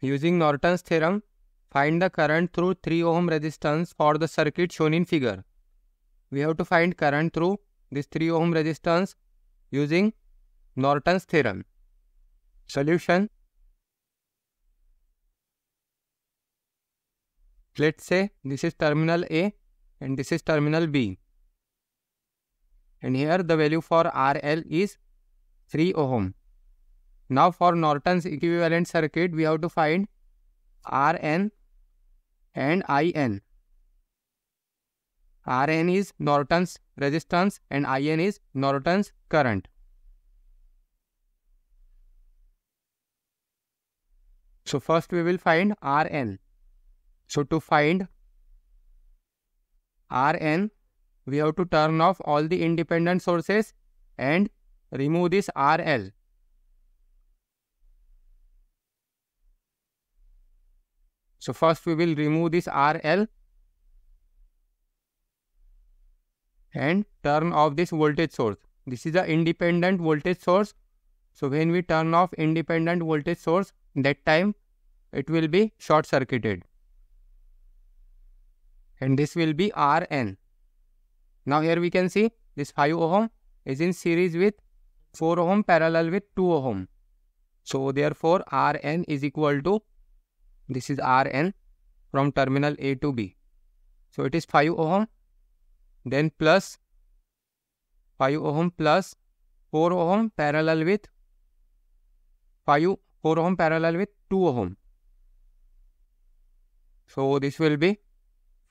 Using Norton's theorem, find the current through 3 ohm resistance for the circuit shown in figure. We have to find current through this 3 ohm resistance using Norton's theorem. Solution Let's say this is terminal A and this is terminal B. And here the value for RL is 3 ohm. Now for Norton's equivalent circuit, we have to find Rn and In. Rn is Norton's resistance and In is Norton's current. So first we will find Rn. So to find Rn, we have to turn off all the independent sources and remove this RL So first we will remove this RL and turn off this voltage source. This is an independent voltage source. So when we turn off independent voltage source, that time it will be short circuited. And this will be RN. Now here we can see this 5 ohm is in series with 4 ohm parallel with 2 ohm. So therefore RN is equal to this is Rn from terminal A to B. So it is 5 ohm then plus 5 ohm plus 4 ohm parallel with 5 4 ohm parallel with 2 ohm. So this will be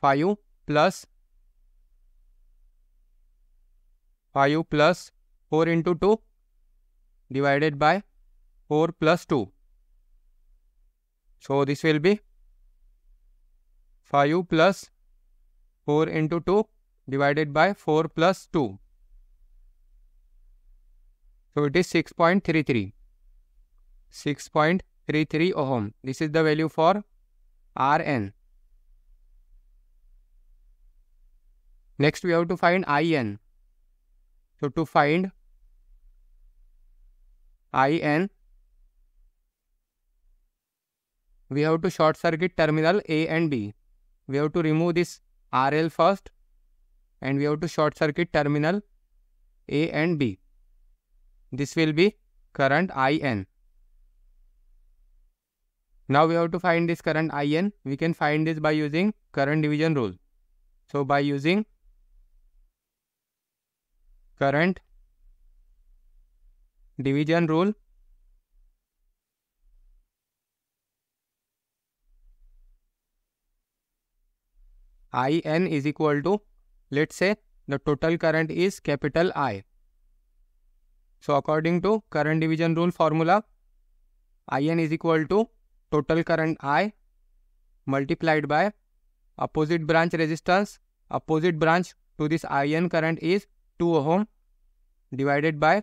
5 plus 5 plus 4 into 2 divided by 4 plus 2. So this will be 5 plus 4 into 2 divided by 4 plus 2. So it is 6.33. 6.33 ohm. This is the value for Rn. Next we have to find In. So to find In we have to short circuit terminal A and B. We have to remove this RL first and we have to short circuit terminal A and B. This will be current IN. Now we have to find this current IN. We can find this by using current division rule. So by using current division rule I N is equal to let say the total current is capital I so according to current division rule formula I N is equal to total current I multiplied by opposite branch resistance opposite branch to this I N current is two ohm divided by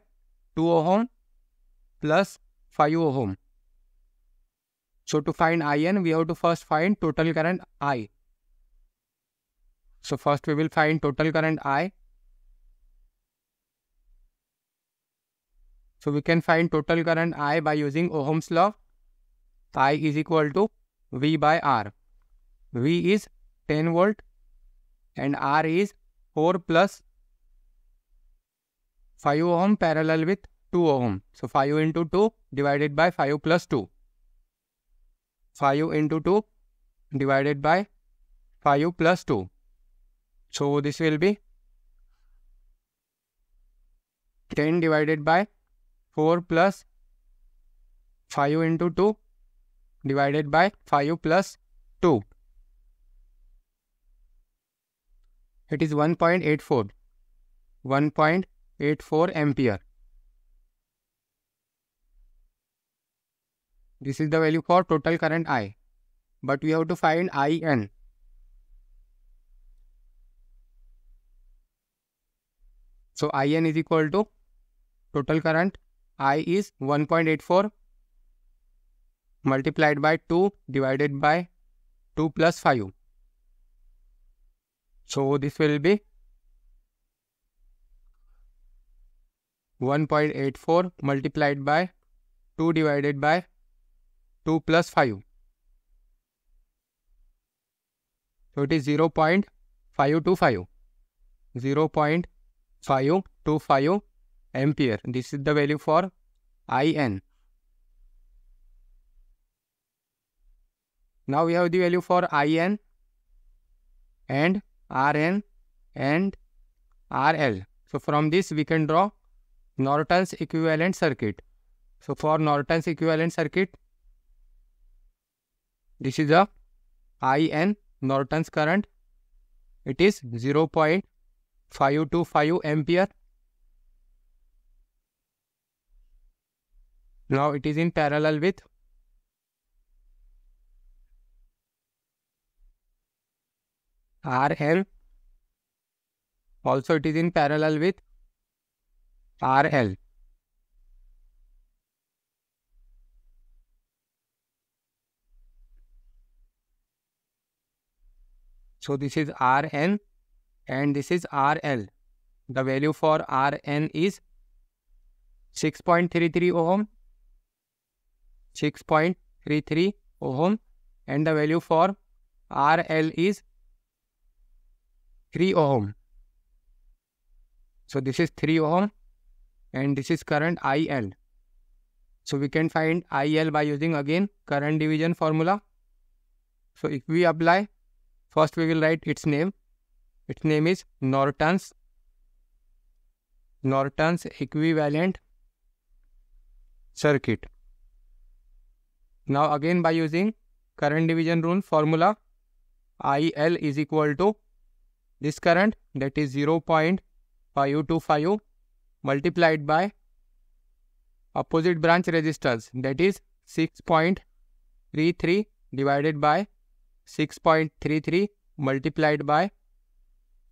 two o ohm plus five ohm so to find I N we have to first find total current I So first we will find total current I. So we can find total current I by using Ohm's law. I is equal to V by R. V is 10 volt and R is 4 plus 5 ohm parallel with 2 ohm. So 5 into 2 divided by 5 plus 2. 5 into 2 divided by 5 plus 2. So this will be 10 divided by 4 plus 5 into 2 divided by 5 plus 2. It is 1.84. 1.84 ampere. This is the value for total current I. But we have to find IN. So IN is equal to total current I is 1.84 multiplied by 2 divided by 2 plus 5. So this will be 1.84 multiplied by 2 divided by 2 plus 5. So it is 0 0.525. 0 525 ampere. This is the value for IN. Now we have the value for IN and RN and RL. So from this we can draw Norton's equivalent circuit. So for Norton's equivalent circuit, this is the IN Norton's current. It is 0.5 5 to 5 ampere. Now it is in parallel with R L. Also it is in parallel with RL. So this is Rn and this is RL. The value for RN is 6.33 ohm, 6.33 ohm and the value for RL is 3 ohm. So this is 3 ohm and this is current IL. So we can find IL by using again current division formula. So if we apply, first we will write its name its name is Norton's Norton's equivalent circuit. Now again by using current division rule formula IL is equal to this current that is 0 multiplied by opposite branch resistance that is 6.33 divided by 6.33 multiplied by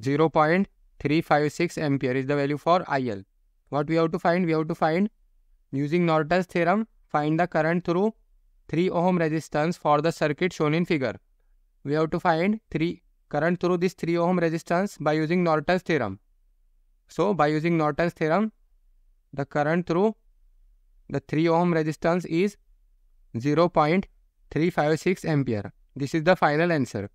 0.356 ampere is the value for IL. What we have to find? We have to find using Norton's theorem, find the current through 3 ohm resistance for the circuit shown in figure. We have to find 3 current through this 3 ohm resistance by using Norton's theorem. So by using Norton's theorem, the current through the 3 ohm resistance is 0.356 ampere. This is the final answer.